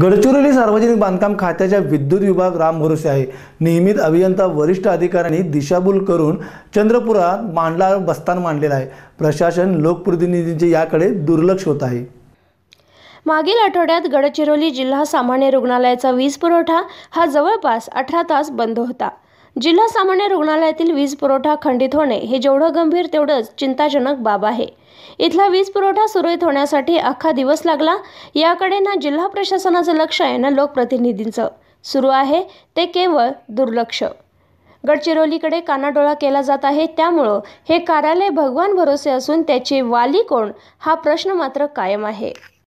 गडचिरोली सार्वजनिक बांधकाम खात्याच्या विद्युत विभाग राम भरोसे आहे नियमित अभियंता वरिष्ठ अधिकाऱ्यांनी दिशाभूल करून चंद्रपुरात मांडला बस्तान मांडलेला आहे प्रशासन लोकप्रतिनिधींचे याकडे दुर्लक्ष होत आहे मागील आठवड्यात गडचिरोली जिल्हा सामान्य रुग्णालयाचा वीज पुरवठा हा जवळपास अठरा तास बंद होता जिल्हा सामान्य रुग्णालयातील वीज पुरवठा खंडित होणे हे जेवढं गंभीर तेवढंच चिंताजनक बाब आहे इथला वीज पुरवठा सुरळीत होण्यासाठी अख्खा दिवस लागला याकडे ना जिल्हा प्रशासनाचं लक्ष आहे ना लोकप्रतिनिधींचं सुरू आहे ते केवळ दुर्लक्ष गडचिरोलीकडे कानाडोळा केला जात आहे त्यामुळं हे कार्यालय भगवान भरोसे असून त्याची वाली कोण हा प्रश्न मात्र कायम आहे